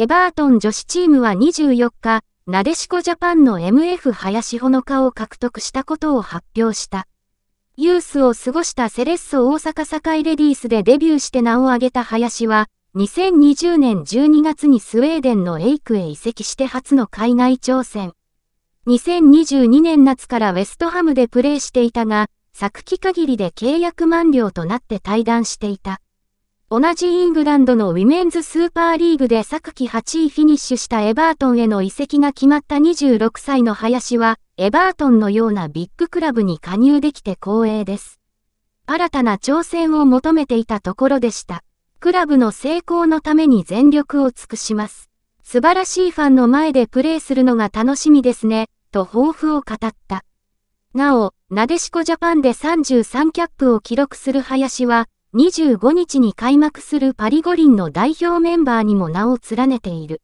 エバートン女子チームは24日、なでしこジャパンの MF 林ほのかを獲得したことを発表した。ユースを過ごしたセレッソ大阪堺レディースでデビューして名を挙げた林は、2020年12月にスウェーデンのエイクへ移籍して初の海外挑戦。2022年夏からウェストハムでプレーしていたが、昨季限りで契約満了となって退団していた。同じイングランドのウィメンズスーパーリーグで昨季8位フィニッシュしたエバートンへの移籍が決まった26歳の林は、エバートンのようなビッグクラブに加入できて光栄です。新たな挑戦を求めていたところでした。クラブの成功のために全力を尽くします。素晴らしいファンの前でプレーするのが楽しみですね、と抱負を語った。なお、なでしこジャパンで33キャップを記録する林は、25日に開幕するパリ五輪の代表メンバーにも名を連ねている。